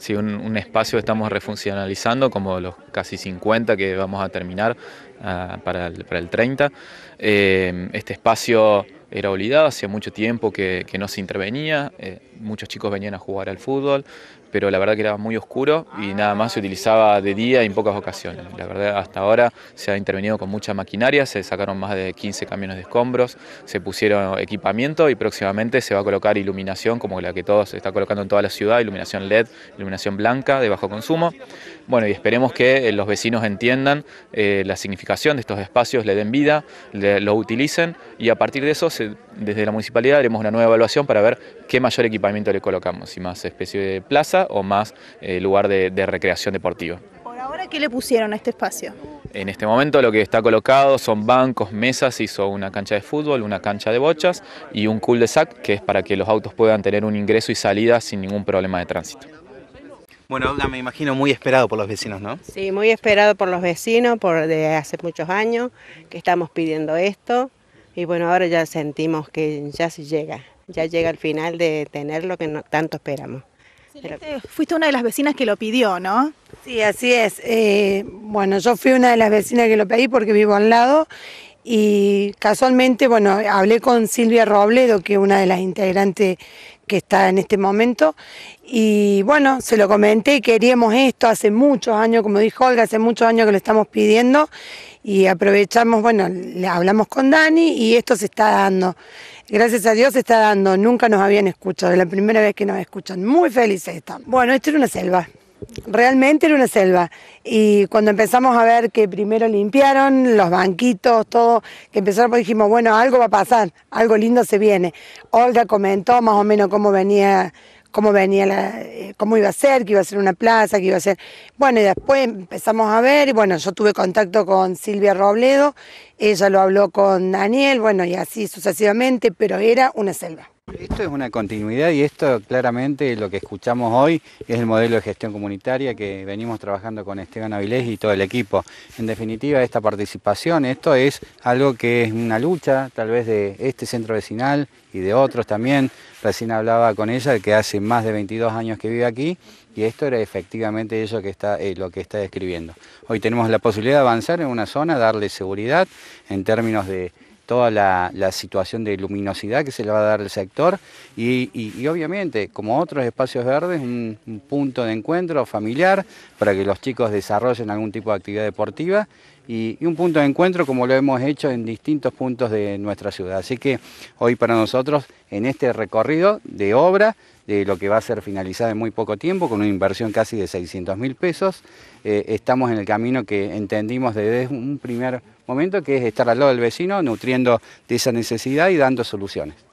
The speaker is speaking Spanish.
si un, un espacio estamos refuncionalizando, como los casi 50 que vamos a terminar ah, para, el, 30, eh, este espacio era olvidado, hacía mucho tiempo que, que no se intervenía. Eh, muchos chicos venían a jugar al fútbol, pero la verdad que era muy oscuro y nada más se utilizaba de día y en pocas ocasiones. La verdad, hasta ahora se ha intervenido con mucha maquinaria, se sacaron más de 15 camiones de escombros, se pusieron equipamiento y próximamente se va a colocar iluminación como la que todos se está colocando en toda la ciudad, iluminación LED, iluminación blanca de bajo consumo. Bueno, y esperemos que eh, los vecinos entiendan eh, la significación de estos espacios, le den vida, lo utilicen y a partir de eso, desde la municipalidad haremos una nueva evaluación para ver qué mayor equipamiento le colocamos, si más especie de plaza o más eh, lugar de, recreación deportiva. ¿Por ahora qué le pusieron a este espacio? En este momento lo que está colocado son bancos, mesas, hizo una cancha de fútbol, una cancha de bochas y un cul de sac que es para que los autos puedan tener un ingreso y salida sin ningún problema de tránsito. Bueno, me imagino muy esperado por los vecinos, ¿no? Sí, muy esperado por los vecinos, por de hace muchos años que estamos pidiendo esto y bueno, ahora ya sentimos que ya se llega ya llega el final de tener lo que tanto esperamos. Fuiste una de las vecinas que lo pidió, ¿no? Sí, así es. Eh, bueno, yo fui una de las vecinas que lo pedí porque vivo al lado y casualmente, bueno, hablé con Silvia Robledo, que es una de las integrantes que está en este momento. Y bueno, se lo comenté, queríamos esto hace muchos años, como dijo Olga, hace muchos años que lo estamos pidiendo y aprovechamos, bueno, le hablamos con Dani y esto se está dando. Gracias a Dios se está dando, nunca nos habían escuchado, es la primera vez que nos escuchan, muy felices están. Bueno, esto era una selva, realmente era una selva. Y cuando empezamos a ver que primero limpiaron los banquitos, todo, que empezaron, dijimos, bueno, algo va a pasar, algo lindo se viene. Olga comentó más o menos cómo venía cómo venía eh, cómo iba a ser, que iba a ser una plaza, que iba a ser. Bueno, y después empezamos a ver, y bueno, yo tuve contacto con Silvia Robledo, ella lo habló con Daniel, bueno, y así sucesivamente, pero era una selva. Esto es una continuidad y esto claramente lo que escuchamos hoy es el modelo de gestión comunitaria que venimos trabajando con Esteban Avilés y todo el equipo. En definitiva, esta participación, esto es algo que es una lucha tal vez de este centro vecinal y de otros también. Recién hablaba con ella que hace más de 22 años que vive aquí y esto era efectivamente eso que está, eh, lo que está describiendo. Hoy tenemos la posibilidad de avanzar en una zona, darle seguridad en términos de toda la, situación de luminosidad que se le va a dar al sector y, obviamente, como otros espacios verdes, un, punto de encuentro familiar para que los chicos desarrollen algún tipo de actividad deportiva y, un punto de encuentro como lo hemos hecho en distintos puntos de nuestra ciudad. Así que hoy para nosotros, en este recorrido de obra, de lo que va a ser finalizada en muy poco tiempo, con una inversión casi de 600 mil pesos, eh, estamos en el camino que entendimos desde un primer momento que es estar al lado del vecino, nutriendo de esa necesidad y dando soluciones.